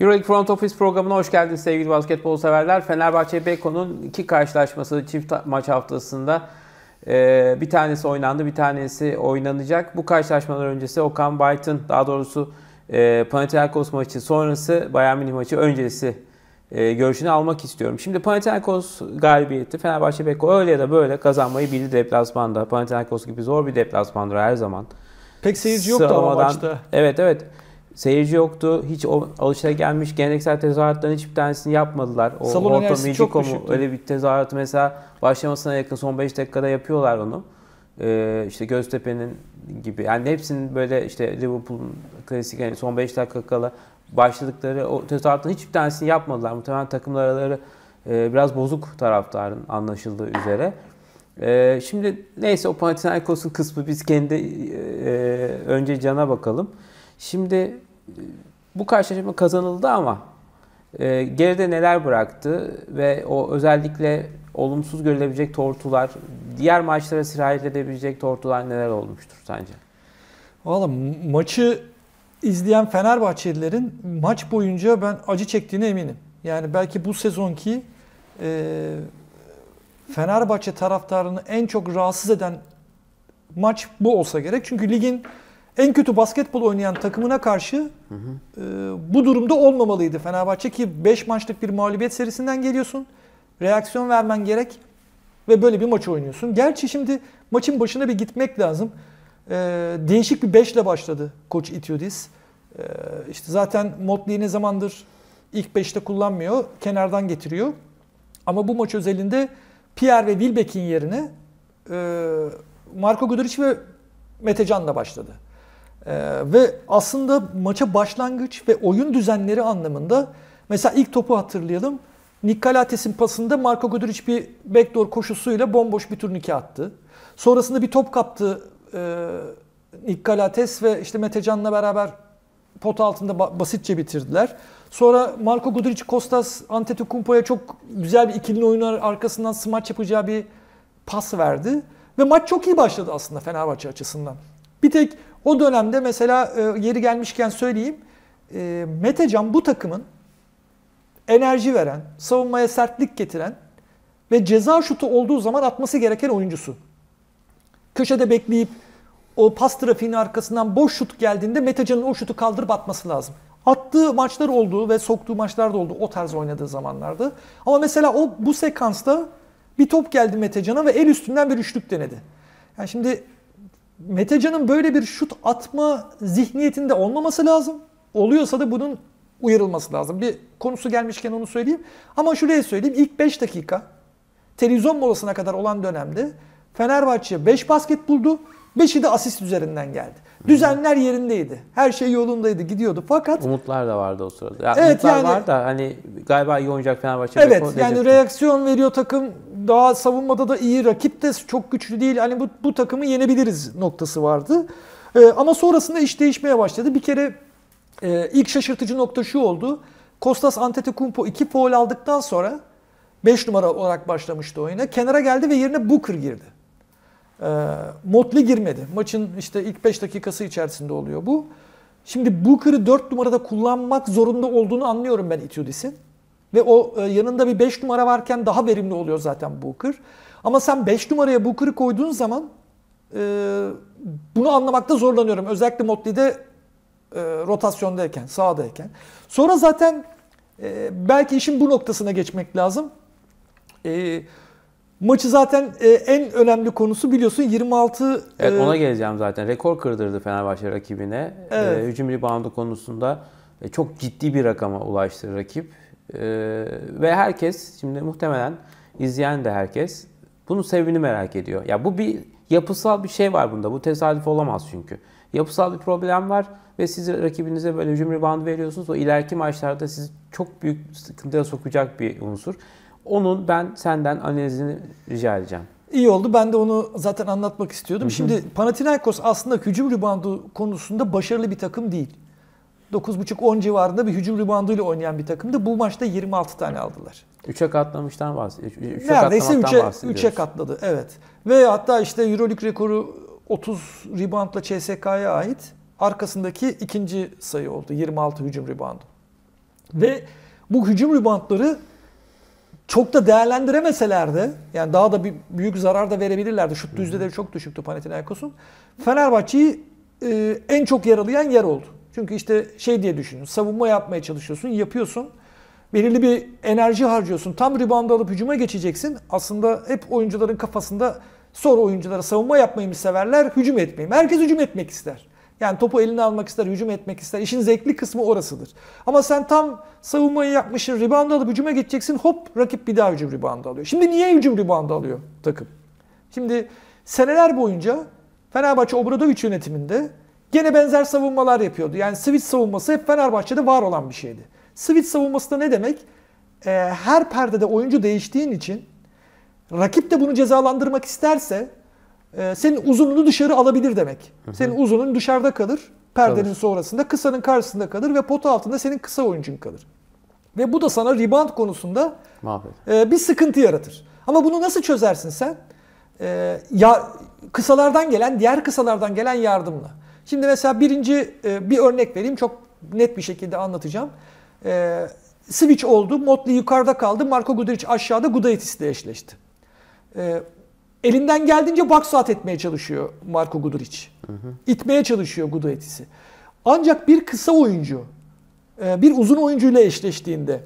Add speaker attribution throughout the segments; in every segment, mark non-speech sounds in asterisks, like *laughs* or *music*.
Speaker 1: Euroleague Front Office programına hoş geldiniz sevgili basketbol severler. Fenerbahçe Beko'nun iki karşılaşması çift maç haftasında e, bir tanesi oynandı, bir tanesi oynanacak. Bu karşılaşmalar öncesi Okan Bayt'ın daha doğrusu e, Panathinaikos maçı sonrası Bayern Münih maçı öncesi e, görüşünü almak istiyorum. Şimdi Panathinaikos galibiyeti Fenerbahçe Beko öyle ya da böyle kazanmayı bildi deplasmanda. Panathinaikos gibi zor bir deplasmandır her zaman. Pek seyirci yoktu Sıramadan, ama maçta. Evet evet. Seyirci yoktu. Hiç o alışa gelmiş geleneksel tezahüratların hiçbir tanesini yapmadılar. O Salon Horto Mexico mu öyle bir tezahürat mesela başlamasına yakın son 5 dakikada yapıyorlar onu. Ee, işte Göztepe'nin gibi. Yani hepsinin böyle işte Liverpool'un klasik yani son 5 dakika kala başladıkları o tezahüratın hiçbir tanesini yapmadılar. Muhtemelen takımlar araları e, biraz bozuk taraftarın anlaşıldığı üzere. E, şimdi neyse o Panathinaikos'un kısmı biz kendi e, e önce cana bakalım. Şimdi bu karşılaşma kazanıldı ama e, geride neler bıraktı ve o özellikle olumsuz görülebilecek tortular, diğer maçlara sirayet edebilecek tortular neler olmuştur sence?
Speaker 2: Valla maçı izleyen Fenerbahçelilerin maç boyunca ben acı çektiğine eminim. Yani belki bu sezonki e, Fenerbahçe taraftarını en çok rahatsız eden maç bu olsa gerek. Çünkü ligin en kötü basketbol oynayan takımına karşı hı hı. E, bu durumda olmamalıydı Fenerbahçe ki 5 maçlık bir mağlubiyet serisinden geliyorsun. Reaksiyon vermen gerek ve böyle bir maç oynuyorsun. Gerçi şimdi maçın başına bir gitmek lazım. E, değişik bir 5 ile başladı Koç Itiodis. E, işte zaten Motley'i ne zamandır ilk 5'te kullanmıyor. Kenardan getiriyor. Ama bu maç özelinde Pierre ve Wilbeck'in yerine e, Marco Guduric ve Mete Can'la başladı. Ee, ve aslında maça başlangıç ve oyun düzenleri anlamında mesela ilk topu hatırlayalım. Nikolates'in pasında Marco Guduric bir backdoor koşusuyla bomboş bir turnike attı. Sonrasında bir top kaptı e, Nikolates ve işte Metecan'la beraber pot altında ba- basitçe bitirdiler. Sonra Marco Guduric Kostas Antetokounmpo'ya çok güzel bir ikilinin oyunlar arkasından smaç yapacağı bir pas verdi. Ve maç çok iyi başladı aslında Fenerbahçe açısından. Bir tek o dönemde mesela e, yeri gelmişken söyleyeyim. E, Metecan bu takımın enerji veren, savunmaya sertlik getiren ve ceza şutu olduğu zaman atması gereken oyuncusu. Köşede bekleyip o pas trafiğinin arkasından boş şut geldiğinde Metecan'ın o şutu kaldırıp atması lazım. Attığı maçlar olduğu ve soktuğu maçlar da oldu o tarz oynadığı zamanlarda. Ama mesela o bu sekansta bir top geldi Metecan'a ve el üstünden bir üçlük denedi. Yani şimdi Metecan'ın böyle bir şut atma zihniyetinde olmaması lazım. Oluyorsa da bunun uyarılması lazım. Bir konusu gelmişken onu söyleyeyim. Ama şuraya söyleyeyim. İlk 5 dakika televizyon molasına kadar olan dönemde Fenerbahçe 5 basket buldu. Beşi de asist üzerinden geldi.
Speaker 1: Düzenler yerindeydi. Her şey yolundaydı, gidiyordu. Fakat umutlar da vardı o sırada. Ya evet umutlar yani, var da hani galiba iyi oynayacak Fenerbahçe. Evet yani diyecektim.
Speaker 2: reaksiyon veriyor takım. Daha savunmada da iyi. Rakip de çok güçlü değil. Hani bu, bu takımı yenebiliriz noktası vardı. Ee, ama sonrasında iş değişmeye başladı. Bir kere e, ilk şaşırtıcı nokta şu oldu. Kostas Antetokounmpo iki foul aldıktan sonra 5 numara olarak başlamıştı oyuna. Kenara geldi ve yerine Booker girdi. Ee, Motley girmedi. Maçın işte ilk 5 dakikası içerisinde oluyor bu. Şimdi Booker'ı 4 numarada kullanmak zorunda olduğunu anlıyorum ben Itudis'in. Ve o e, yanında bir 5 numara varken daha verimli oluyor zaten Booker. Ama sen 5 numaraya Booker'ı koyduğun zaman e, bunu anlamakta zorlanıyorum. Özellikle Motley'de e, rotasyondayken, sağdayken. Sonra zaten e, belki işin bu noktasına geçmek lazım. E, Maçı zaten e, en önemli konusu biliyorsun 26
Speaker 1: Evet e, ona geleceğim zaten. Rekor kırdırdı Fenerbahçe rakibine. Evet. E, hücum ribandı konusunda e, çok ciddi bir rakama ulaştı rakip. E, ve herkes şimdi muhtemelen izleyen de herkes bunun sebebini merak ediyor. Ya bu bir yapısal bir şey var bunda. Bu tesadüf olamaz çünkü. Yapısal bir problem var ve siz rakibinize böyle hücum ribandı veriyorsunuz. O ileriki maçlarda sizi çok büyük sıkıntıya sokacak bir unsur. Onun ben senden analizini rica edeceğim.
Speaker 2: İyi oldu. Ben de onu zaten anlatmak istiyordum. Şimdi Panathinaikos aslında hücum ribandı konusunda başarılı bir takım değil. 9.5-10 civarında bir hücum ribandı ile oynayan bir takımdı. Bu maçta 26 tane aldılar.
Speaker 1: 3'e katlamıştan bahsediyoruz. Üç, Neredeyse 3'e, 3'e
Speaker 2: katladı. Evet. Ve hatta işte Euroleague rekoru 30 ribandla CSK'ya ait. Arkasındaki ikinci sayı oldu. 26 hücum ribandı. Ve bu hücum ribandları çok da değerlendiremeselerdi yani daha da bir büyük zarar da verebilirlerdi. Şut düzdeleri çok düşüktü Panathinaikos'un. Fenerbahçe'yi e, en çok yaralayan yer oldu. Çünkü işte şey diye düşünün. Savunma yapmaya çalışıyorsun, yapıyorsun. Belirli bir enerji harcıyorsun. Tam rebound alıp hücuma geçeceksin. Aslında hep oyuncuların kafasında sonra oyunculara savunma yapmayı mı severler, hücum etmeyi mi? Herkes hücum etmek ister. Yani topu eline almak ister, hücum etmek ister. İşin zevkli kısmı orasıdır. Ama sen tam savunmayı yapmışsın, rebound alıp hücuma geçeceksin. Hop rakip bir daha hücum rebound alıyor. Şimdi niye hücum rebound alıyor takım? Şimdi seneler boyunca Fenerbahçe Obradoviç yönetiminde gene benzer savunmalar yapıyordu. Yani switch savunması hep Fenerbahçe'de var olan bir şeydi. Switch savunması da ne demek? Ee, her perdede oyuncu değiştiğin için rakip de bunu cezalandırmak isterse ee, senin uzununu dışarı alabilir demek. Senin uzunun dışarıda kalır, perdenin kalır. sonrasında, kısanın karşısında kalır ve potu altında senin kısa oyuncun kalır. Ve bu da sana rebound konusunda Mahvet. E, bir sıkıntı yaratır. Ama bunu nasıl çözersin sen? E, ya kısalardan gelen, diğer kısalardan gelen yardımla. Şimdi mesela birinci e, bir örnek vereyim çok net bir şekilde anlatacağım. switch oldu, Motley yukarıda kaldı, Marco Guderic aşağıda Gudaitis ile eşleşti elinden geldiğince box out etmeye çalışıyor Marco Guduric. Hı hı. İtmeye çalışıyor Guduric'i. Ancak bir kısa oyuncu e, bir uzun oyuncuyla eşleştiğinde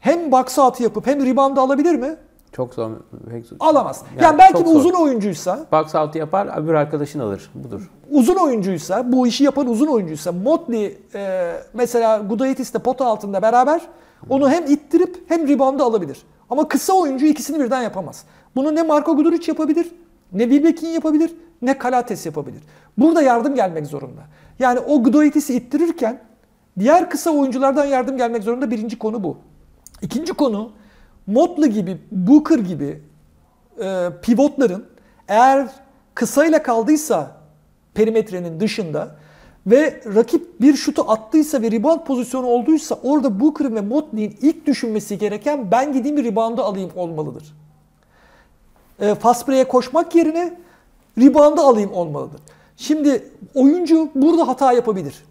Speaker 2: hem box out'ı yapıp hem rebound'ı alabilir mi?
Speaker 1: Çok zor. Pek zor. Alamaz. Yani, yani belki bir uzun
Speaker 2: oyuncuysa
Speaker 1: box out'ı yapar, bir arkadaşın alır. Budur.
Speaker 2: Uzun oyuncuysa, bu işi yapan uzun oyuncuysa Motley e, mesela Gudaitis'te pota altında beraber onu hem ittirip hem rebound'ı alabilir. Ama kısa oyuncu ikisini birden yapamaz. Bunu ne Marco Guduric yapabilir, ne Wilbekin yapabilir, ne Kalates yapabilir. Burada yardım gelmek zorunda. Yani o Gdoitis'i ittirirken diğer kısa oyunculardan yardım gelmek zorunda birinci konu bu. İkinci konu Motley gibi, Booker gibi e, pivotların eğer kısayla kaldıysa perimetrenin dışında ve rakip bir şutu attıysa ve rebound pozisyonu olduysa orada Booker'ın ve Motley'in ilk düşünmesi gereken ben gideyim bir reboundu alayım olmalıdır e, fast break'e koşmak yerine rebound'ı alayım olmalıdır. Şimdi oyuncu burada hata yapabilir.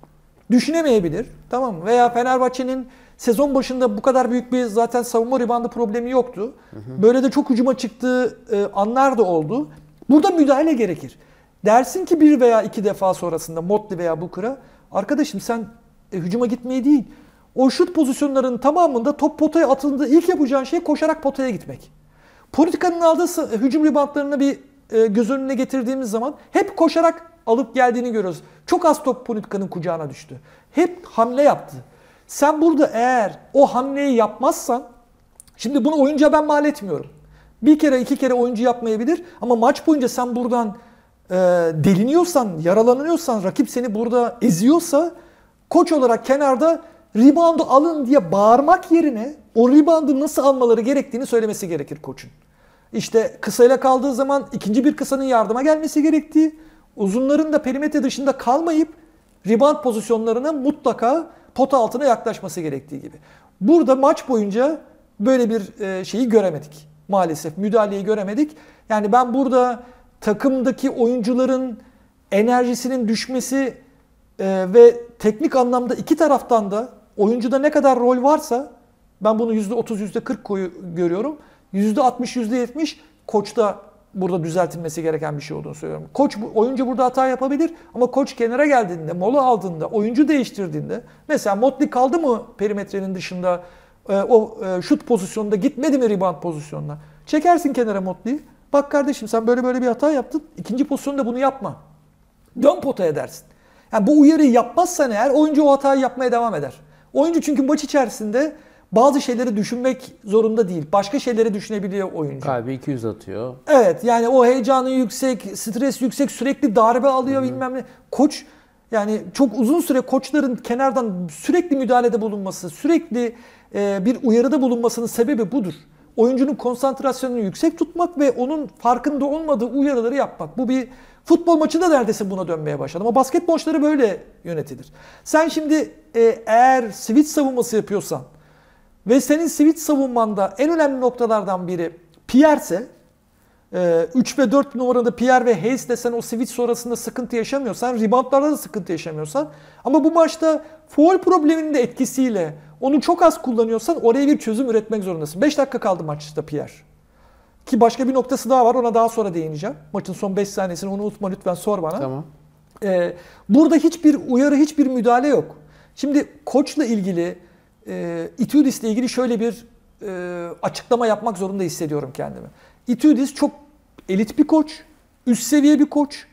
Speaker 2: Düşünemeyebilir. Tamam mı? Veya Fenerbahçe'nin sezon başında bu kadar büyük bir zaten savunma ribandı problemi yoktu. Hı hı. Böyle de çok hücuma çıktığı e, anlar da oldu. Burada müdahale gerekir. Dersin ki bir veya iki defa sonrasında Motli veya Bukra, arkadaşım sen e, hücuma gitmeyi değil o şut pozisyonlarının tamamında top potaya atıldığı ilk yapacağın şey koşarak potaya gitmek. Politika'nın aldığı hücum ribantlarını bir e, göz önüne getirdiğimiz zaman hep koşarak alıp geldiğini görüyoruz. Çok az top Politika'nın kucağına düştü. Hep hamle yaptı. Sen burada eğer o hamleyi yapmazsan, şimdi bunu oyuncuya ben mal etmiyorum. Bir kere iki kere oyuncu yapmayabilir ama maç boyunca sen buradan e, deliniyorsan, yaralanıyorsan, rakip seni burada eziyorsa koç olarak kenarda reboundu alın diye bağırmak yerine o reboundu nasıl almaları gerektiğini söylemesi gerekir koçun. İşte kısayla kaldığı zaman ikinci bir kısanın yardıma gelmesi gerektiği, uzunların da perimetre dışında kalmayıp rebound pozisyonlarına mutlaka pot altına yaklaşması gerektiği gibi. Burada maç boyunca böyle bir e, şeyi göremedik maalesef. Müdahaleyi göremedik. Yani ben burada takımdaki oyuncuların enerjisinin düşmesi e, ve teknik anlamda iki taraftan da oyuncuda ne kadar rol varsa ben bunu %30 %40 koyu, görüyorum. %60, %70 koçta burada düzeltilmesi gereken bir şey olduğunu söylüyorum. Koç oyuncu burada hata yapabilir ama koç kenara geldiğinde, mola aldığında, oyuncu değiştirdiğinde mesela Motley kaldı mı perimetrenin dışında e, o e, şut pozisyonunda gitmedi mi rebound pozisyonuna? Çekersin kenara Motley'i. Bak kardeşim sen böyle böyle bir hata yaptın. İkinci pozisyonda bunu yapma. Dön pota edersin. Yani bu uyarıyı yapmazsan eğer oyuncu o hatayı yapmaya devam eder. Oyuncu çünkü maç içerisinde bazı şeyleri düşünmek zorunda değil. Başka şeyleri düşünebiliyor oyuncu.
Speaker 1: Kalbi 200 atıyor.
Speaker 2: Evet yani o heyecanı yüksek, stres yüksek, sürekli darbe alıyor Hı-hı. bilmem ne. Koç yani çok uzun süre koçların kenardan sürekli müdahalede bulunması, sürekli e, bir uyarıda bulunmasının sebebi budur. Oyuncunun konsantrasyonunu yüksek tutmak ve onun farkında olmadığı uyarıları yapmak. Bu bir futbol maçında neredeyse buna dönmeye başladı. Ama basket maçları böyle yönetilir. Sen şimdi e, eğer switch savunması yapıyorsan, ve senin switch savunmanda en önemli noktalardan biri Pierre ise 3 e, ve 4 numarada Pierre ve Hayes de sen o switch sonrasında sıkıntı yaşamıyorsan, reboundlarda da sıkıntı yaşamıyorsan ama bu maçta foul probleminin de etkisiyle onu çok az kullanıyorsan oraya bir çözüm üretmek zorundasın. 5 dakika kaldı maçta Pierre. Ki başka bir noktası daha var ona daha sonra değineceğim. Maçın son 5 saniyesini onu unutma lütfen sor bana. Tamam. Ee, burada hiçbir uyarı, hiçbir müdahale yok. Şimdi koçla ilgili e, ee, İTÜDİS ile ilgili şöyle bir e, açıklama yapmak zorunda hissediyorum kendimi. İTÜDİS çok elit bir koç, üst seviye bir koç.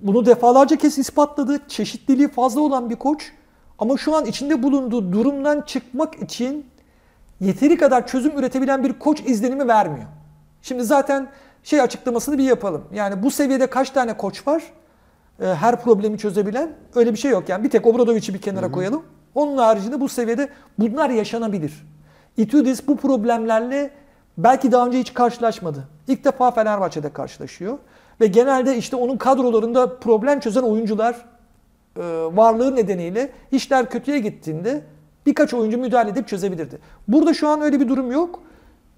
Speaker 2: Bunu defalarca kez ispatladı. Çeşitliliği fazla olan bir koç. Ama şu an içinde bulunduğu durumdan çıkmak için yeteri kadar çözüm üretebilen bir koç izlenimi vermiyor. Şimdi zaten şey açıklamasını bir yapalım. Yani bu seviyede kaç tane koç var? Ee, her problemi çözebilen öyle bir şey yok. Yani bir tek Obradovic'i bir kenara hı hı. koyalım. Onun haricinde bu seviyede bunlar yaşanabilir. Itudis bu problemlerle belki daha önce hiç karşılaşmadı. İlk defa Fenerbahçe'de karşılaşıyor. Ve genelde işte onun kadrolarında problem çözen oyuncular e, varlığı nedeniyle işler kötüye gittiğinde birkaç oyuncu müdahale edip çözebilirdi. Burada şu an öyle bir durum yok.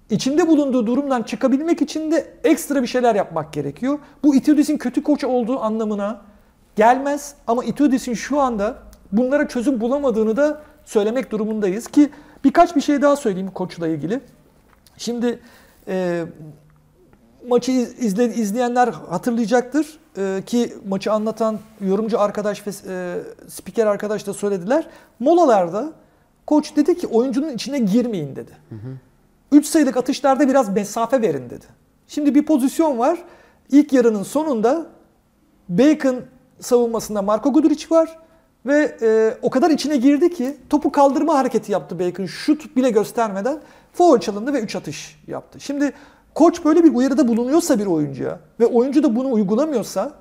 Speaker 2: İçinde bulunduğu durumdan çıkabilmek için de ekstra bir şeyler yapmak gerekiyor. Bu Itudis'in kötü koç olduğu anlamına gelmez ama Itudis'in şu anda bunlara çözüm bulamadığını da söylemek durumundayız ki birkaç bir şey daha söyleyeyim koçla ilgili. Şimdi e, maçı izle, izleyenler hatırlayacaktır e, ki maçı anlatan yorumcu arkadaş ve e, spiker arkadaş da söylediler. Molalarda koç dedi ki oyuncunun içine girmeyin dedi. Hı hı. Üç sayılık atışlarda biraz mesafe verin dedi. Şimdi bir pozisyon var. İlk yarının sonunda Bacon savunmasında Marco Guduric var. Ve e, o kadar içine girdi ki topu kaldırma hareketi yaptı Bacon. Şut bile göstermeden foul çalındı ve 3 atış yaptı. Şimdi koç böyle bir uyarıda bulunuyorsa bir oyuncuya ve oyuncu da bunu uygulamıyorsa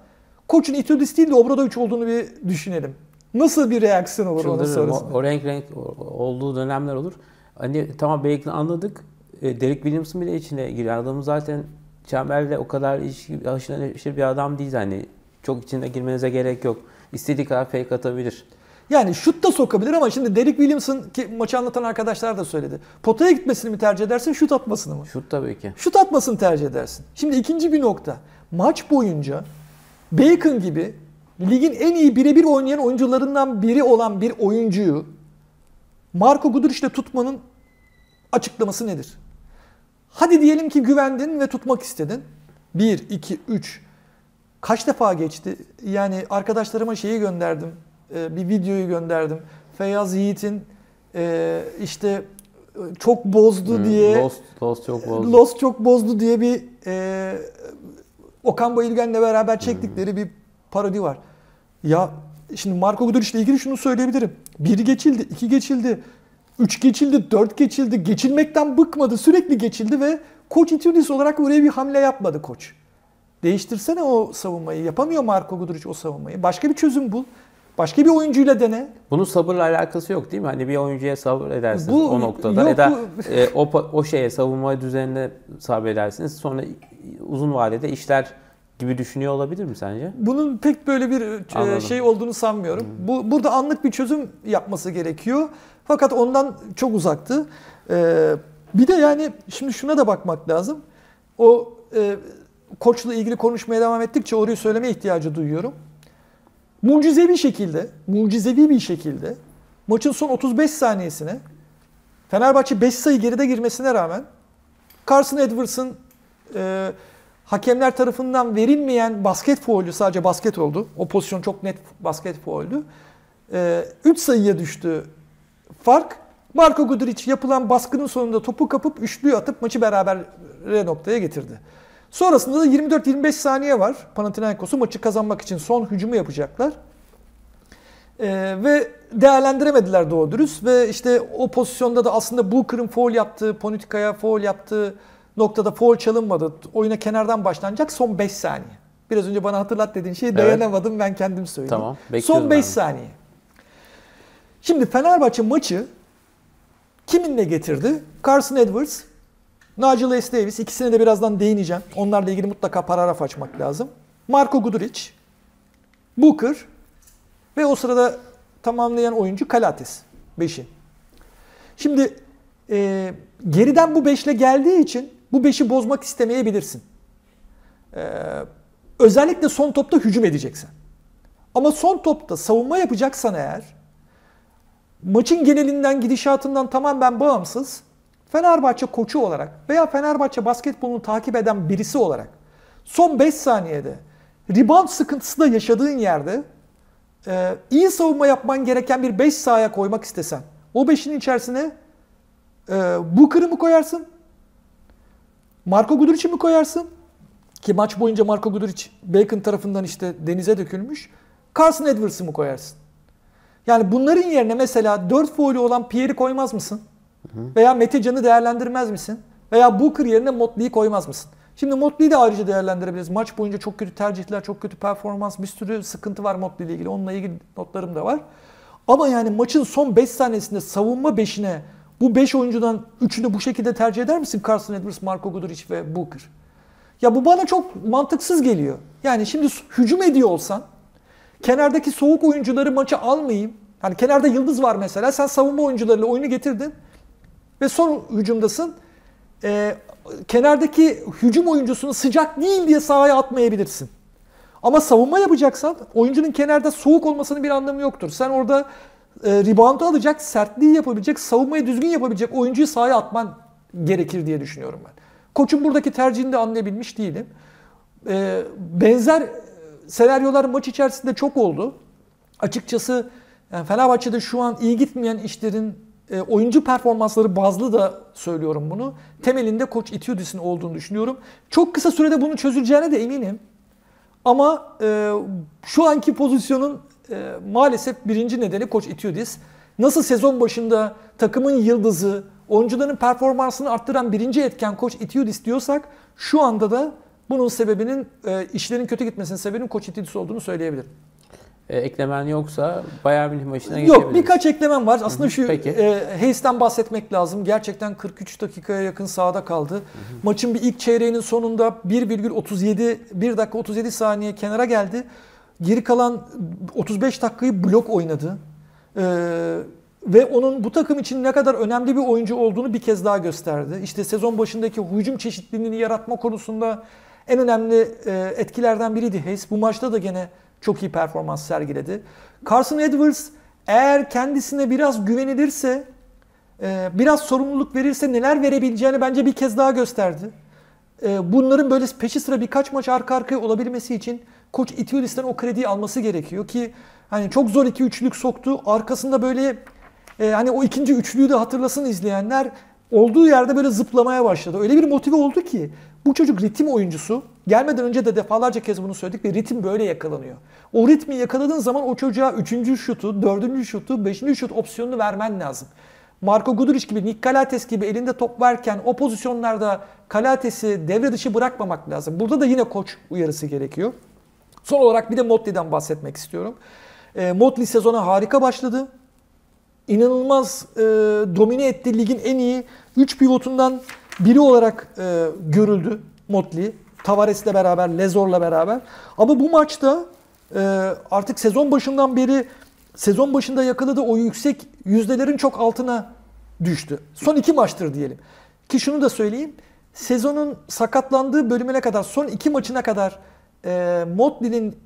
Speaker 2: koçun Itudis değil de Obradovic olduğunu bir düşünelim. Nasıl bir reaksiyon olur Çıldırırım. sonrasında?
Speaker 1: O, o renk renk olduğu dönemler olur. Hani tamam Bacon'ı anladık. E, Derek Williams'ın bile içine giriyor. Adamı zaten çemberle o kadar ilişki, aşırı bir adam değil. Hani çok içine girmenize gerek yok. İstediği kadar fake atabilir.
Speaker 2: Yani şut da sokabilir ama şimdi Derek Williamson ki maçı anlatan arkadaşlar da söyledi. Potaya gitmesini mi tercih edersin, şut atmasını mı? Şut tabii ki. Şut atmasını tercih edersin. Şimdi ikinci bir nokta. Maç boyunca Bacon gibi ligin en iyi birebir oynayan oyuncularından biri olan bir oyuncuyu Marco Guduric'le tutmanın açıklaması nedir? Hadi diyelim ki güvendin ve tutmak istedin. 1, 2, 3, kaç defa geçti? Yani arkadaşlarıma şeyi gönderdim. E, bir videoyu gönderdim. Feyyaz Yiğit'in e, işte e, çok bozdu hmm, diye Lost,
Speaker 1: Lost çok e, bozdu.
Speaker 2: Lost çok bozdu diye bir e, Okan Bayülgen'le beraber çektikleri hmm. bir parodi var. Ya şimdi Marco Guduric ile ilgili şunu söyleyebilirim. Bir geçildi, iki geçildi, üç geçildi, dört geçildi. Geçilmekten bıkmadı. Sürekli geçildi ve Koç Itunes olarak oraya bir hamle yapmadı koç. Değiştirsene o savunmayı. Yapamıyor Marco Guduric o savunmayı. Başka bir çözüm bul. Başka bir oyuncuyla dene.
Speaker 1: Bunun sabırla alakası yok değil mi? Hani bir oyuncuya sabır edersiniz bu, o noktada yok, ya da bu... e, o, o şeye savunma düzenine edersiniz. Sonra uzun vadede işler gibi düşünüyor olabilir mi sence?
Speaker 2: Bunun pek böyle bir e, Anladım. şey olduğunu sanmıyorum. Hmm. Bu burada anlık bir çözüm yapması gerekiyor. Fakat ondan çok uzaktı. Ee, bir de yani şimdi şuna da bakmak lazım. O e, koçla ilgili konuşmaya devam ettikçe orayı söylemeye ihtiyacı duyuyorum. Mucizevi şekilde, mucizevi bir şekilde maçın son 35 saniyesine Fenerbahçe 5 sayı geride girmesine rağmen Carson Edwards'ın e, hakemler tarafından verilmeyen basket foulü sadece basket oldu. O pozisyon çok net basket foulü. 3 e, sayıya düştü fark. Marco Guduric yapılan baskının sonunda topu kapıp üçlüyü atıp maçı beraber noktaya getirdi. Sonrasında da 24-25 saniye var. Panathinaikos'u maçı kazanmak için son hücumu yapacaklar. Ee, ve değerlendiremediler doğru dürüst ve işte o pozisyonda da aslında Booker'ın foul yaptığı, Ponitka'ya foul yaptığı noktada foul çalınmadı. Oyuna kenardan başlanacak son 5 saniye. Biraz önce bana hatırlat dediğin şeyi evet. dayanamadım ben kendim söyledim. Tamam, son 5 saniye. Şimdi Fenerbahçe maçı kiminle getirdi? Carson Edwards Nigel S. Davis ikisine de birazdan değineceğim. Onlarla ilgili mutlaka paragraf açmak lazım. Marco Guduric, Booker ve o sırada tamamlayan oyuncu Kalates beşi. Şimdi e, geriden bu beşle geldiği için bu beşi bozmak istemeyebilirsin. E, özellikle son topta hücum edeceksen. Ama son topta savunma yapacaksan eğer maçın genelinden gidişatından tamamen bağımsız Fenerbahçe koçu olarak veya Fenerbahçe basketbolunu takip eden birisi olarak son 5 saniyede rebound sıkıntısı da yaşadığın yerde e, iyi savunma yapman gereken bir 5 sahaya koymak istesen o 5'in içerisine e, Booker'ı mı koyarsın? Marco Guduric'i mi koyarsın? Ki maç boyunca Marco Guduric Bacon tarafından işte denize dökülmüş. Carson Edwards'ı mı koyarsın? Yani bunların yerine mesela 4 foylu olan Pierre'i koymaz mısın? Veya Mete Can'ı değerlendirmez misin? Veya bu yerine Motley'i koymaz mısın? Şimdi Motley'i de ayrıca değerlendirebiliriz. Maç boyunca çok kötü tercihler, çok kötü performans, bir sürü sıkıntı var Motley ile ilgili. Onunla ilgili notlarım da var. Ama yani maçın son 5 tanesinde savunma 5'ine bu 5 oyuncudan 3'ünü bu şekilde tercih eder misin? Carson Edwards, Marco Guduric ve Booker. Ya bu bana çok mantıksız geliyor. Yani şimdi hücum ediyor olsan kenardaki soğuk oyuncuları maça almayayım. Hani kenarda Yıldız var mesela. Sen savunma oyuncularıyla oyunu getirdin. Ve son hücumdasın. Ee, kenardaki hücum oyuncusunu sıcak değil diye sahaya atmayabilirsin. Ama savunma yapacaksan oyuncunun kenarda soğuk olmasının bir anlamı yoktur. Sen orada e, rebound'u alacak, sertliği yapabilecek, savunmayı düzgün yapabilecek oyuncuyu sahaya atman gerekir diye düşünüyorum ben. Koçun buradaki tercihini de anlayabilmiş değilim. E, benzer senaryolar maç içerisinde çok oldu. Açıkçası yani Fenerbahçe'de şu an iyi gitmeyen işlerin e, oyuncu performansları bazlı da söylüyorum bunu. Temelinde Koç Itiudis'in olduğunu düşünüyorum. Çok kısa sürede bunun çözüleceğine de eminim. Ama e, şu anki pozisyonun e, maalesef birinci nedeni Koç Itiudis. Nasıl sezon başında takımın yıldızı, oyuncuların performansını arttıran birinci etken Koç Itiudis diyorsak şu anda da bunun sebebinin, e, işlerin kötü gitmesinin sebebinin Koç Itiudis olduğunu söyleyebilirim
Speaker 1: e, eklemen yoksa Bayern Münih maçına geçebiliriz. Yok birkaç eklemem var. Aslında Hı-hı. şu Peki. e,
Speaker 2: Hayes'ten bahsetmek lazım. Gerçekten 43 dakikaya yakın sahada kaldı. Hı-hı. Maçın bir ilk çeyreğinin sonunda 1,37 1 dakika 37 saniye kenara geldi. Geri kalan 35 dakikayı blok oynadı. E, ve onun bu takım için ne kadar önemli bir oyuncu olduğunu bir kez daha gösterdi. İşte sezon başındaki hücum çeşitliliğini yaratma konusunda en önemli e, etkilerden biriydi Hayes. Bu maçta da gene çok iyi performans sergiledi. Carson Edwards eğer kendisine biraz güvenilirse, e, biraz sorumluluk verirse neler verebileceğini bence bir kez daha gösterdi. E, bunların böyle peşi sıra birkaç maç arka arkaya olabilmesi için koç Itiudis'ten o krediyi alması gerekiyor ki hani çok zor iki üçlük soktu. Arkasında böyle e, hani o ikinci üçlüyü de hatırlasın izleyenler olduğu yerde böyle zıplamaya başladı. Öyle bir motive oldu ki bu çocuk ritim oyuncusu. Gelmeden önce de defalarca kez bunu söyledik ve ritim böyle yakalanıyor. O ritmi yakaladığın zaman o çocuğa 3. şutu, 4. şutu, 5. şut opsiyonunu vermen lazım. Marco Guduric gibi, Nick Galates gibi elinde top varken o pozisyonlarda Kalates'i devre dışı bırakmamak lazım. Burada da yine koç uyarısı gerekiyor. Son olarak bir de Motley'den bahsetmek istiyorum. E, ee, Motley sezona harika başladı. İnanılmaz e, domine etti ligin en iyi 3 pivotundan biri olarak e, görüldü Motley. Tavares'le beraber, Lezor'la beraber. Ama bu maçta e, artık sezon başından beri sezon başında yakaladığı o yüksek yüzdelerin çok altına düştü. Son iki maçtır diyelim. Ki şunu da söyleyeyim. Sezonun sakatlandığı bölümüne kadar, son iki maçına kadar e, Motley'nin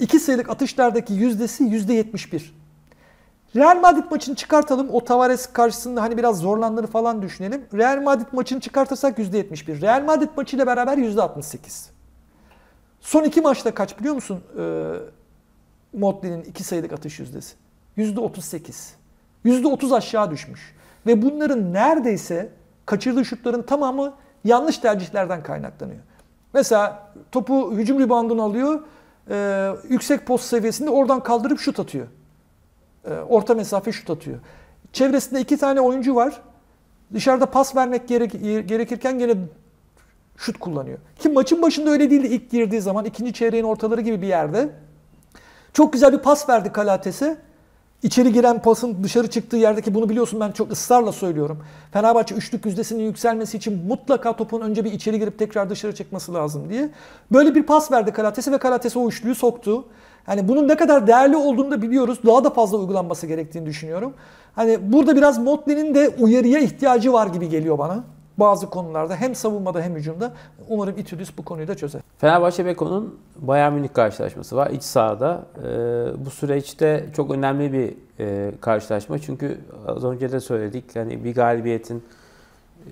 Speaker 2: iki sayılık atışlardaki yüzdesi yüzde yetmiş bir. Real Madrid maçını çıkartalım. O Tavares karşısında hani biraz zorlandığını falan düşünelim. Real Madrid maçını çıkartırsak %71. Real Madrid maçıyla beraber %68. Son iki maçta kaç biliyor musun? Ee, Modli'nin iki sayılık atış yüzdesi. %38. %30 aşağı düşmüş. Ve bunların neredeyse kaçırdığı şutların tamamı yanlış tercihlerden kaynaklanıyor. Mesela topu hücum ribandını alıyor. E, yüksek post seviyesinde oradan kaldırıp şut atıyor. E, orta mesafe şut atıyor. Çevresinde iki tane oyuncu var. Dışarıda pas vermek e, gerekirken gene şut kullanıyor. Ki maçın başında öyle değildi ilk girdiği zaman. ikinci çeyreğin ortaları gibi bir yerde. Çok güzel bir pas verdi Kalates'e. İçeri giren pasın dışarı çıktığı yerdeki bunu biliyorsun ben çok ısrarla söylüyorum. Fenerbahçe üçlük yüzdesinin yükselmesi için mutlaka topun önce bir içeri girip tekrar dışarı çıkması lazım diye. Böyle bir pas verdi Kalates'e ve Kalates o üçlüyü soktu. Hani bunun ne kadar değerli olduğunu da biliyoruz. Daha da fazla uygulanması gerektiğini düşünüyorum. Hani burada biraz Motley'nin de uyarıya ihtiyacı var gibi geliyor bana bazı konularda hem savunmada hem hücumda. Umarım İtüdüs bu konuyu da çözer.
Speaker 1: Fenerbahçe Beko'nun Bayern Münih karşılaşması var iç sahada. Ee, bu süreçte çok önemli bir e, karşılaşma. Çünkü az önce de söyledik hani bir galibiyetin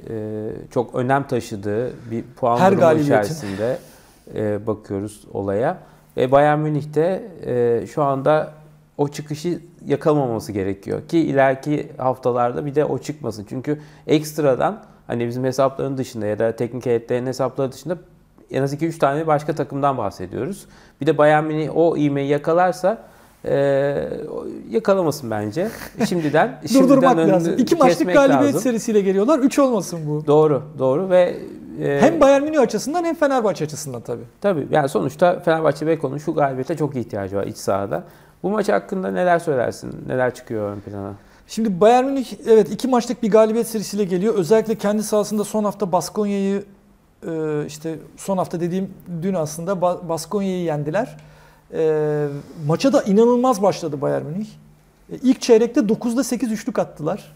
Speaker 1: e, çok önem taşıdığı bir puan Her durumu içerisinde e, bakıyoruz olaya. Ve Bayern Münih'te de şu anda o çıkışı yakalamaması gerekiyor. Ki ileriki haftalarda bir de o çıkmasın. Çünkü ekstradan hani bizim hesapların dışında ya da teknik heyetlerin hesapları dışında en az 2-3 tane başka takımdan bahsediyoruz. Bir de Bayern Münih o iğmeyi yakalarsa ee, yakalamasın bence. Şimdiden, *laughs* şimdiden durdurmak lazım. İki maçlık galibiyet lazım. serisiyle
Speaker 2: geliyorlar. Üç olmasın bu.
Speaker 1: Doğru, doğru ve e, hem Bayern Münih açısından hem Fenerbahçe açısından tabii. Tabii. Yani sonuçta Fenerbahçe Beko'nun şu galibiyete çok ihtiyacı var iç sahada. Bu maç hakkında neler söylersin? Neler çıkıyor ön plana? Şimdi Bayern Münih evet iki maçlık bir
Speaker 2: galibiyet serisiyle geliyor. Özellikle kendi sahasında son hafta Baskonya'yı e, işte son hafta dediğim dün aslında Baskonya'yı yendiler. E, maça da inanılmaz başladı Bayern Münih. E, ilk çeyrekte 9'da 8 üçlük attılar.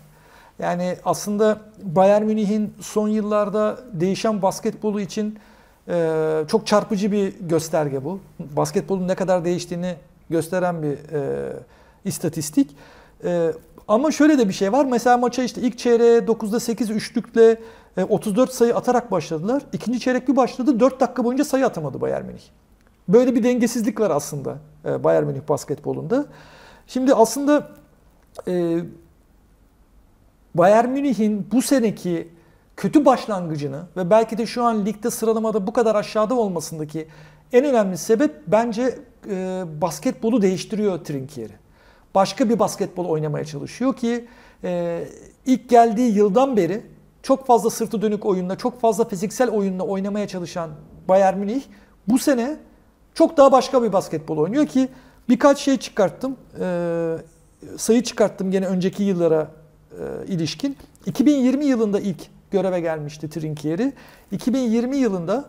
Speaker 2: Yani aslında Bayern Münih'in son yıllarda değişen basketbolu için e, çok çarpıcı bir gösterge bu. Basketbolun ne kadar değiştiğini gösteren bir e, istatistik. E, ama şöyle de bir şey var. Mesela maça işte ilk çeyreğe 9'da 8 üçlükle 34 e, sayı atarak başladılar. İkinci çeyrek bir başladı. 4 dakika boyunca sayı atamadı Bayern Münih. Böyle bir dengesizlik var aslında e, Bayern Münih basketbolunda. Şimdi aslında e, Bayern Münih'in bu seneki kötü başlangıcını ve belki de şu an ligde sıralamada bu kadar aşağıda olmasındaki en önemli sebep bence e, basketbolu değiştiriyor Trinkier'i başka bir basketbol oynamaya çalışıyor ki e, ilk geldiği yıldan beri çok fazla sırtı dönük oyunla, çok fazla fiziksel oyunla oynamaya çalışan Bayern Münih bu sene çok daha başka bir basketbol oynuyor ki birkaç şey çıkarttım. E, sayı çıkarttım gene önceki yıllara e, ilişkin. 2020 yılında ilk göreve gelmişti Trinkieri. 2020 yılında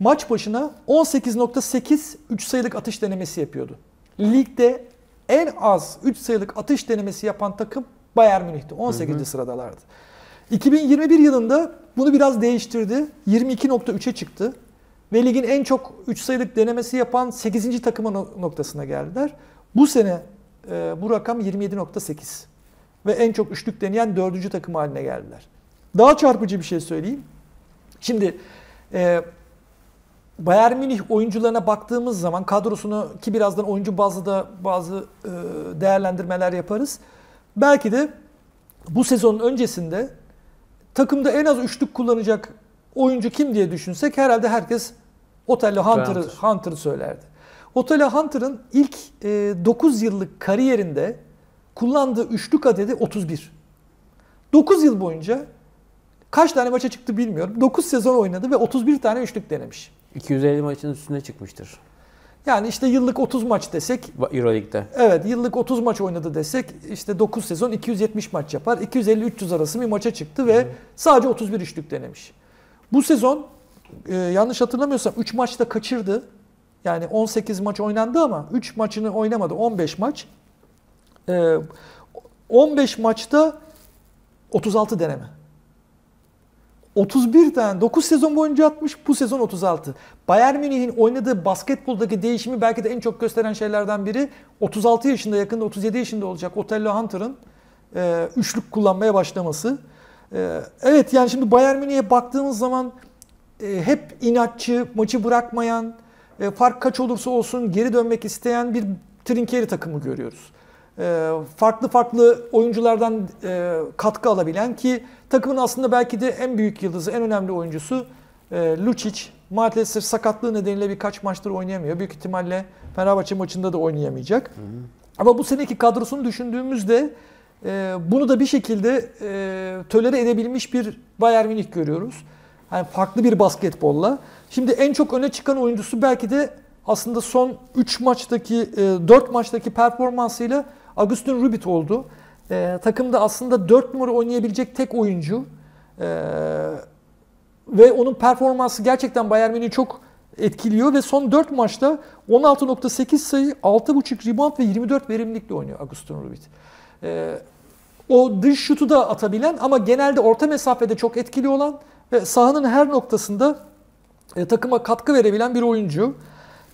Speaker 2: maç başına 18.8 3 sayılık atış denemesi yapıyordu. Ligde en az 3 sayılık atış denemesi yapan takım Bayern Münih'ti. 18. Hı hı. sıradalardı. 2021 yılında bunu biraz değiştirdi. 22.3'e çıktı. Ve ligin en çok 3 sayılık denemesi yapan 8. takıma noktasına geldiler. Bu sene e, bu rakam 27.8. Ve en çok üçlük deneyen 4. takım haline geldiler. Daha çarpıcı bir şey söyleyeyim. Şimdi e, Bayern Münih oyuncularına baktığımız zaman kadrosunu ki birazdan oyuncu bazlı da bazı e, değerlendirmeler yaparız. Belki de bu sezonun öncesinde takımda en az üçlük kullanacak oyuncu kim diye düşünsek herhalde herkes Otello Hunter'ı Hunter. Hunter söylerdi. Otello Hunter'ın ilk e, 9 yıllık kariyerinde kullandığı üçlük adedi 31. 9 yıl boyunca kaç tane maça çıktı bilmiyorum. 9 sezon oynadı ve 31 tane üçlük denemiş.
Speaker 1: 250 maçın üstüne çıkmıştır. Yani işte yıllık
Speaker 2: 30 maç desek. Euroleague'de. Evet yıllık 30 maç oynadı desek işte 9 sezon 270 maç yapar. 250-300 arası bir maça çıktı ve Hı. sadece 31 üçlük denemiş. Bu sezon e, yanlış hatırlamıyorsam 3 maçta kaçırdı. Yani 18 maç oynandı ama 3 maçını oynamadı 15 maç. E, 15 maçta 36 deneme. 31 tane 9 sezon boyunca atmış bu sezon 36. Bayern Münih'in oynadığı basketboldaki değişimi belki de en çok gösteren şeylerden biri 36 yaşında yakında 37 yaşında olacak Otello Hunter'ın e, üçlük kullanmaya başlaması. E, evet yani şimdi Bayern Münih'e baktığımız zaman e, hep inatçı, maçı bırakmayan, e, fark kaç olursa olsun geri dönmek isteyen bir Trinkeri takımı görüyoruz. E, farklı farklı oyunculardan e, katkı alabilen ki takımın aslında belki de en büyük yıldızı, en önemli oyuncusu e, Lucic. Maalesef sakatlığı nedeniyle birkaç maçtır oynayamıyor. Büyük ihtimalle Fenerbahçe maçında da oynayamayacak. Hı hı. Ama bu seneki kadrosunu düşündüğümüzde bunu da bir şekilde tölere edebilmiş bir Bayern Münih görüyoruz. Yani farklı bir basketbolla. Şimdi en çok öne çıkan oyuncusu belki de aslında son 3 maçtaki 4 maçtaki performansıyla Agustin Rubit oldu. E, takımda aslında 4 numara oynayabilecek tek oyuncu. E, ve onun performansı gerçekten Bayern Münih'i çok etkiliyor ve son 4 maçta 16.8 sayı, 6.5 rebound ve 24 verimlilikle oynuyor Agustin Rubit. E, o dış şutu da atabilen ama genelde orta mesafede çok etkili olan ve sahanın her noktasında e, takıma katkı verebilen bir oyuncu.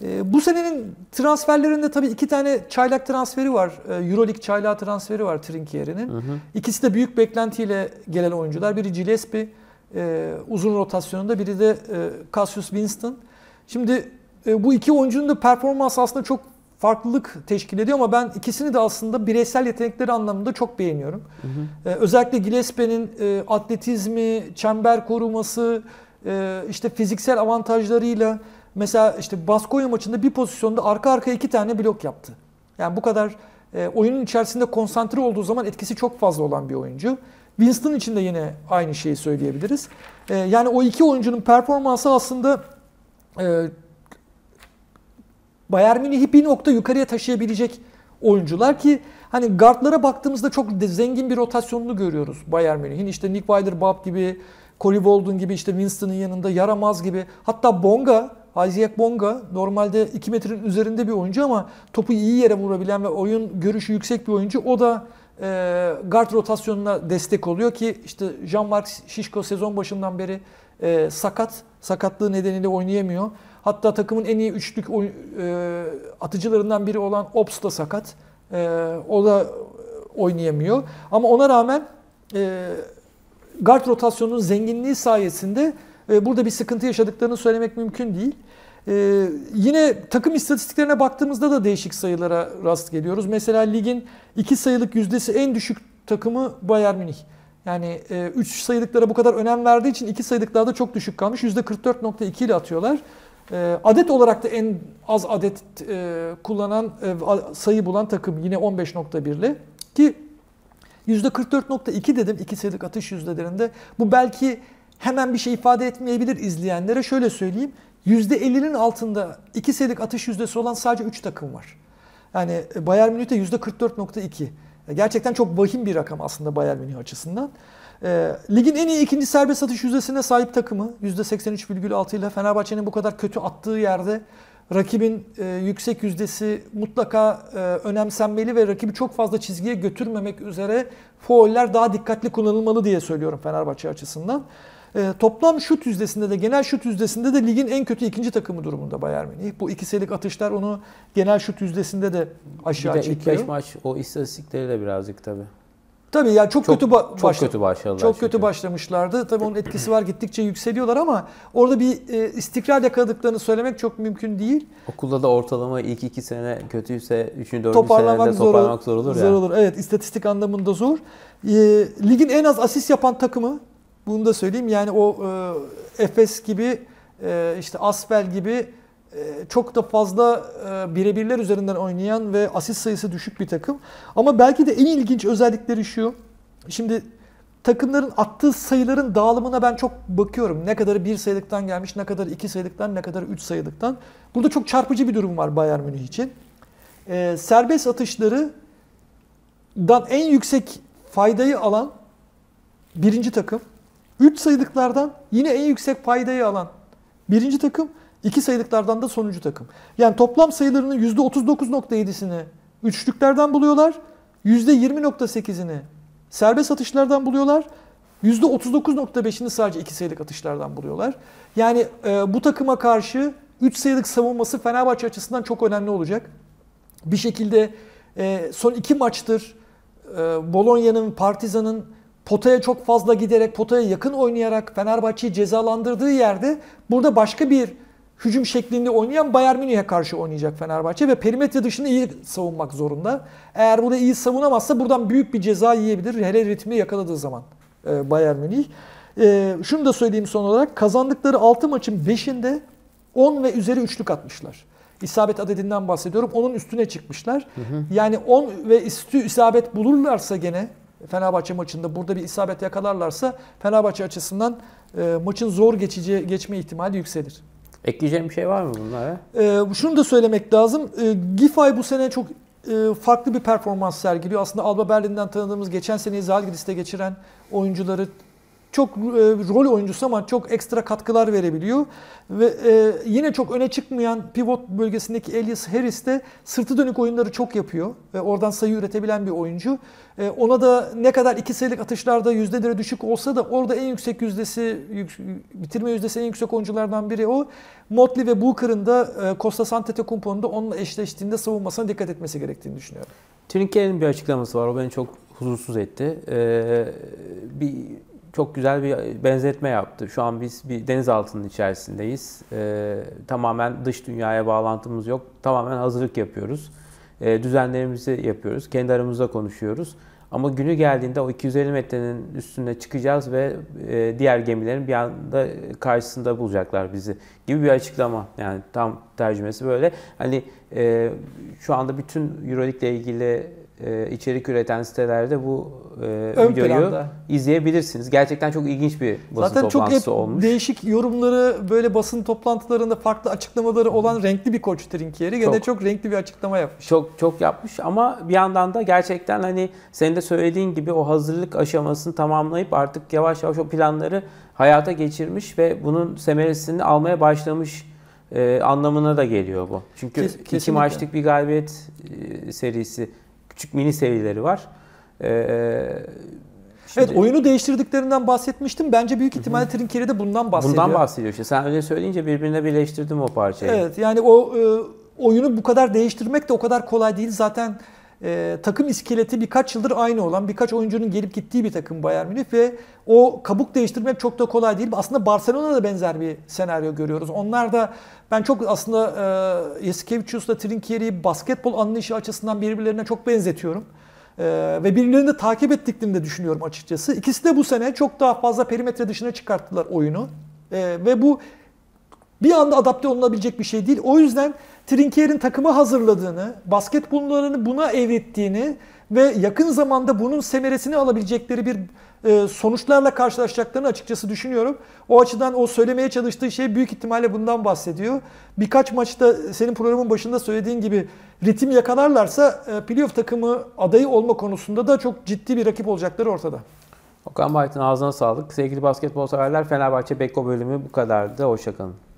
Speaker 2: Ee, bu senenin transferlerinde tabii iki tane çaylak transferi var. E, Euroleague çaylağı transferi var Trinkier'in. İkisi de büyük beklentiyle gelen oyuncular. Biri Gillespie e, uzun rotasyonunda, biri de e, Cassius Winston. Şimdi e, bu iki oyuncunun da performans aslında çok farklılık teşkil ediyor ama ben ikisini de aslında bireysel yetenekleri anlamında çok beğeniyorum. Hı hı. Ee, özellikle Gillespie'nin e, atletizmi, çember koruması, e, işte fiziksel avantajlarıyla Mesela işte Baskonya maçında bir pozisyonda arka arka iki tane blok yaptı. Yani bu kadar e, oyunun içerisinde konsantre olduğu zaman etkisi çok fazla olan bir oyuncu. Winston için de yine aynı şeyi söyleyebiliriz. E, yani o iki oyuncunun performansı aslında e, Bayern Münih'i bir nokta yukarıya taşıyabilecek oyuncular ki hani guardlara baktığımızda çok zengin bir rotasyonunu görüyoruz Bayern Münih'in. İşte Nick Weiler, Bab gibi, Corey Bolden gibi, işte Winston'ın yanında Yaramaz gibi. Hatta Bonga Isaac Bonga normalde 2 metrenin üzerinde bir oyuncu ama topu iyi yere vurabilen ve oyun görüşü yüksek bir oyuncu. O da e, guard rotasyonuna destek oluyor ki işte Jean-Marc Şişko sezon başından beri e, sakat. Sakatlığı nedeniyle oynayamıyor. Hatta takımın en iyi üçlük oyun, e, atıcılarından biri olan Ops da sakat. E, o da oynayamıyor. Ama ona rağmen e, guard rotasyonunun zenginliği sayesinde ee, burada bir sıkıntı yaşadıklarını söylemek mümkün değil. Ee, yine takım istatistiklerine baktığımızda da değişik sayılara rast geliyoruz. Mesela ligin iki sayılık yüzdesi en düşük takımı Bayern Münih. Yani 3 e, üç sayılıklara bu kadar önem verdiği için 2 sayılıklarda çok düşük kalmış. %44.2 ile atıyorlar. Ee, adet olarak da en az adet e, kullanan, e, sayı bulan takım yine 15.1 ile. Ki %44.2 dedim 2 sayılık atış yüzdelerinde. Bu belki hemen bir şey ifade etmeyebilir izleyenlere. Şöyle söyleyeyim. %50'nin altında iki senelik atış yüzdesi olan sadece 3 takım var. Yani e, Bayern Münih'te %44.2. E, gerçekten çok vahim bir rakam aslında Bayern Münih açısından. E, ligin en iyi ikinci serbest atış yüzdesine sahip takımı %83,6 ile Fenerbahçe'nin bu kadar kötü attığı yerde rakibin e, yüksek yüzdesi mutlaka e, önemsenmeli ve rakibi çok fazla çizgiye götürmemek üzere fauller daha dikkatli kullanılmalı diye söylüyorum Fenerbahçe açısından. E, toplam şut yüzdesinde de genel şut yüzdesinde de ligin en kötü ikinci takımı durumunda Bayern Münih. Bu ikiselik atışlar onu genel şut yüzdesinde de aşağı bir de çekiyor. ilk 5 maç
Speaker 1: o istatistikleri de birazcık tabii. Tabii yani çok, çok kötü ba- çok başla- kötü başladılar. Çok
Speaker 2: çünkü. kötü başlamışlardı. Tabii onun etkisi var. Gittikçe yükseliyorlar ama orada bir e, istikrar yakaladıklarını
Speaker 1: söylemek çok mümkün değil. Okulda da ortalama ilk iki sene kötüyse üçüncü dördüncü toparlamak senede zor, toparlamak zor olur ya. Zor olur.
Speaker 2: Evet, istatistik anlamında zor. E, ligin en az asist yapan takımı bunu da söyleyeyim yani o e, Efes gibi e, işte Asfel gibi e, çok da fazla e, birebirler üzerinden oynayan ve asist sayısı düşük bir takım. Ama belki de en ilginç özellikleri şu. Şimdi takımların attığı sayıların dağılımına ben çok bakıyorum. Ne kadarı bir sayılıktan gelmiş, ne kadar iki sayılıktan, ne kadar üç sayılıktan. Burada çok çarpıcı bir durum var Bayern Münih için. Ee, serbest atışlarından en yüksek faydayı alan birinci takım. 3 sayıdıklardan yine en yüksek paydayı alan birinci takım, 2 sayıdıklardan da sonuncu takım. Yani toplam sayılarının %39.7'sini üçlüklerden buluyorlar, %20.8'ini serbest atışlardan buluyorlar, %39.5'ini sadece 2 sayılık atışlardan buluyorlar. Yani e, bu takıma karşı 3 sayılık savunması Fenerbahçe açısından çok önemli olacak. Bir şekilde e, son iki maçtır e, Bolonya'nın, Partizan'ın potaya çok fazla giderek, potaya yakın oynayarak Fenerbahçe'yi cezalandırdığı yerde burada başka bir hücum şeklinde oynayan Bayern Münih'e karşı oynayacak Fenerbahçe ve perimetre dışında iyi savunmak zorunda. Eğer burada iyi savunamazsa buradan büyük bir ceza yiyebilir. Hele ritmi yakaladığı zaman e, Bayern Münih. E, şunu da söyleyeyim son olarak. Kazandıkları 6 maçın 5'inde 10 ve üzeri üçlük atmışlar. İsabet adedinden bahsediyorum. Onun üstüne çıkmışlar. Hı hı. Yani 10 ve üstü isabet bulurlarsa gene Fenerbahçe maçında burada bir isabet yakalarlarsa Fenerbahçe açısından e, maçın zor geçici geçme ihtimali yükselir. Ekleyeceğim
Speaker 1: bir şey var mı bunlara?
Speaker 2: E, şunu da söylemek lazım. E, Giffey bu sene çok e, farklı bir performans sergiliyor. Aslında Alba Berlin'den tanıdığımız geçen seneyi Zalgiris'te geçiren oyuncuları çok e, rol oyuncusu ama çok ekstra katkılar verebiliyor. Ve e, yine çok öne çıkmayan pivot bölgesindeki Elias Harris de sırtı dönük oyunları çok yapıyor. Ve oradan sayı üretebilen bir oyuncu. E, ona da ne kadar iki sayılık atışlarda yüzdeleri düşük olsa da orada en yüksek yüzdesi, yük, bitirme yüzdesi en yüksek oyunculardan biri o. Motley ve Booker'ın da e, Kostas Antetokounmpo'nun da onunla eşleştiğinde savunmasına dikkat etmesi gerektiğini düşünüyorum.
Speaker 1: Trinke'nin bir açıklaması var. O beni çok huzursuz etti. Ee, bir çok güzel bir benzetme yaptı. Şu an biz bir denizaltının içerisindeyiz. E, tamamen dış dünyaya bağlantımız yok. Tamamen hazırlık yapıyoruz. E, düzenlerimizi yapıyoruz. Kendi aramızda konuşuyoruz. Ama günü geldiğinde o 250 metrenin üstüne çıkacağız ve e, diğer gemilerin bir anda karşısında bulacaklar bizi gibi bir açıklama. Yani tam tercümesi böyle. Hani e, şu anda bütün Euroleague ile ilgili e, içerik üreten sitelerde bu e, videoyu planda. izleyebilirsiniz. Gerçekten çok ilginç bir basın Zaten toplantısı çok olmuş.
Speaker 2: değişik yorumları böyle basın toplantılarında farklı
Speaker 1: açıklamaları olan renkli bir koç Trinkieri. Gene çok, çok renkli bir açıklama yapmış. Çok çok yapmış ama bir yandan da gerçekten hani senin de söylediğin gibi o hazırlık aşamasını tamamlayıp artık yavaş yavaş o planları hayata geçirmiş ve bunun semeresini almaya başlamış ee, anlamına da geliyor bu. Çünkü Kes, iki maçlık bir galibiyet e, serisi küçük mini seviyeleri var. Ee, Şimdi... Evet oyunu
Speaker 2: değiştirdiklerinden bahsetmiştim. Bence büyük ihtimalle Trinkeri de bundan bahsediyor. Bundan
Speaker 1: bahsediyor işte. Sen öyle söyleyince birbirine birleştirdim o parçayı. Evet
Speaker 2: yani o e, oyunu bu kadar değiştirmek de o kadar kolay değil. Zaten e, takım iskeleti birkaç yıldır aynı olan, birkaç oyuncunun gelip gittiği bir takım Bayern Münih ve o kabuk değiştirmek çok da kolay değil. Aslında Barcelona'da da benzer bir senaryo görüyoruz. Onlar da ben çok aslında e, Yasikevicius'la Trinkieri'yi basketbol anlayışı açısından birbirlerine çok benzetiyorum. Ee, ve birbirlerini de takip ettiklerini de düşünüyorum açıkçası. İkisi de bu sene çok daha fazla perimetre dışına çıkarttılar oyunu. Ee, ve bu bir anda adapte olunabilecek bir şey değil. O yüzden Trinkier'in takımı hazırladığını, basketbollarını buna evrettiğini ve yakın zamanda bunun semeresini alabilecekleri bir e, sonuçlarla karşılaşacaklarını açıkçası düşünüyorum. O açıdan o söylemeye çalıştığı şey büyük ihtimalle bundan bahsediyor. Birkaç maçta senin programın başında söylediğin gibi ritim yakalarlarsa e, playoff takımı adayı olma konusunda da çok ciddi bir rakip olacakları ortada.
Speaker 1: Okan Bayt'ın ağzına sağlık. Sevgili basketbol severler Fenerbahçe Beko bölümü bu kadardı. Hoşçakalın.